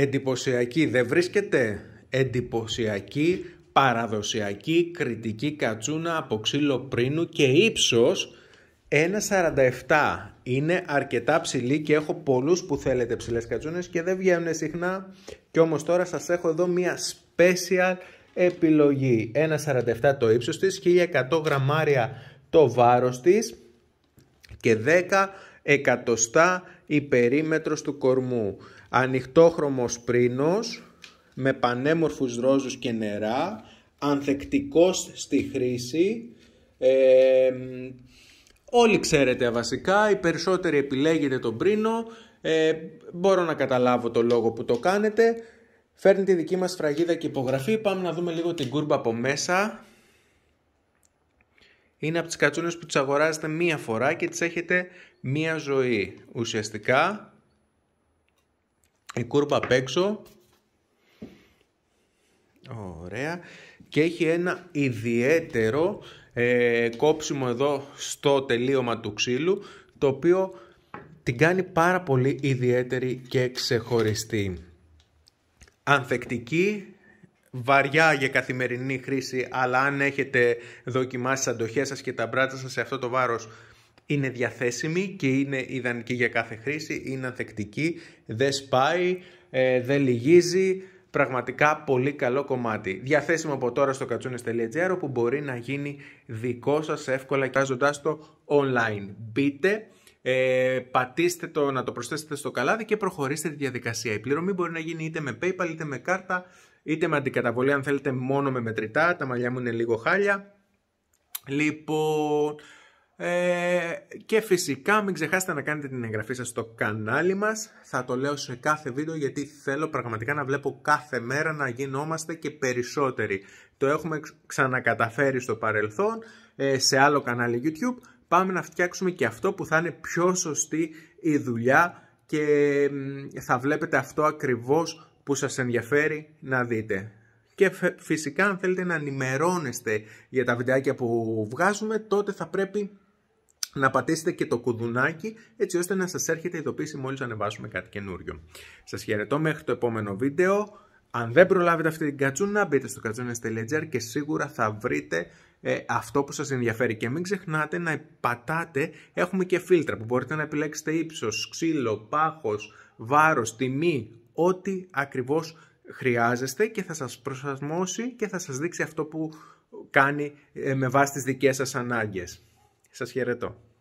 Εντυπωσιακή δεν βρίσκεται. Εντυπωσιακή, παραδοσιακή, κριτική κατσούνα από ξύλο πρίνου και ύψος 1,47. Είναι αρκετά ψηλή και έχω πολλούς που θέλετε ψηλές κατσούνες και δεν βγαίνουν συχνά. Και όμως τώρα σας έχω εδώ μια special επιλογή. 1,47 το ύψος της, 1100 γραμμάρια το βάρος της και 10 εκατοστά η περίμετρος του κορμού. Ανοιχτόχρωμος πρίνος με πανέμορφους ρόζους και νερά, ανθεκτικός στη χρήση. Ε, όλοι ξέρετε βασικά, οι περισσότεροι επιλέγετε τον πρίνο, ε, μπορώ να καταλάβω το λόγο που το κάνετε. Φέρνει τη δική μας φραγίδα και υπογραφή. Πάμε να δούμε λίγο την κούρμπα από μέσα είναι από τις κατσούνες που τις αγοράζετε μία φορά και τις έχετε μία ζωή. Ουσιαστικά η κούρπα απ' έξω, ωραία, και έχει ένα ιδιαίτερο ε, κόψιμο εδώ στο τελείωμα του ξύλου, το οποίο την κάνει πάρα πολύ ιδιαίτερη και ξεχωριστή. Ανθεκτική βαριά για καθημερινή χρήση, αλλά αν έχετε δοκιμάσει τις αντοχές σας και τα μπράτσα σας σε αυτό το βάρος, είναι διαθέσιμη και είναι ιδανική για κάθε χρήση, είναι ανθεκτική, δεν σπάει, ε, δεν λυγίζει, πραγματικά πολύ καλό κομμάτι. Διαθέσιμο από τώρα στο κατσούνες.gr που μπορεί να γίνει δικό σας εύκολα κοιτάζοντά το online. Μπείτε, ε, πατήστε το να το προσθέσετε στο καλάδι και προχωρήστε τη διαδικασία. Η πληρωμή μπορεί να γίνει είτε με PayPal είτε με κάρτα, είτε με αντικαταβολή αν θέλετε μόνο με μετρητά. Τα μαλλιά μου είναι λίγο χάλια. Λοιπόν, ε, και φυσικά μην ξεχάσετε να κάνετε την εγγραφή σας στο κανάλι μας. Θα το λέω σε κάθε βίντεο γιατί θέλω πραγματικά να βλέπω κάθε μέρα να γινόμαστε και περισσότεροι. Το έχουμε ξανακαταφέρει στο παρελθόν ε, σε άλλο κανάλι YouTube πάμε να φτιάξουμε και αυτό που θα είναι πιο σωστή η δουλειά και θα βλέπετε αυτό ακριβώς που σας ενδιαφέρει να δείτε. Και φυσικά αν θέλετε να ενημερώνεστε για τα βιντεάκια που βγάζουμε τότε θα πρέπει να πατήσετε και το κουδουνάκι έτσι ώστε να σας έρχεται ειδοποίηση μόλις ανεβάσουμε κάτι καινούριο. Σας χαιρετώ μέχρι το επόμενο βίντεο. Αν δεν προλάβετε αυτή την κατσούνα, μπείτε στο κατσούνες.gr και σίγουρα θα βρείτε ε, αυτό που σας ενδιαφέρει. Και μην ξεχνάτε να πατάτε, έχουμε και φίλτρα που μπορείτε να επιλέξετε ύψος, ξύλο, πάχος, βάρος, τιμή, ό,τι ακριβώς χρειάζεστε και θα σας προσαρμόσει και θα σας δείξει αυτό που κάνει ε, με βάση τις δικές σας ανάγκες. Σας χαιρετώ.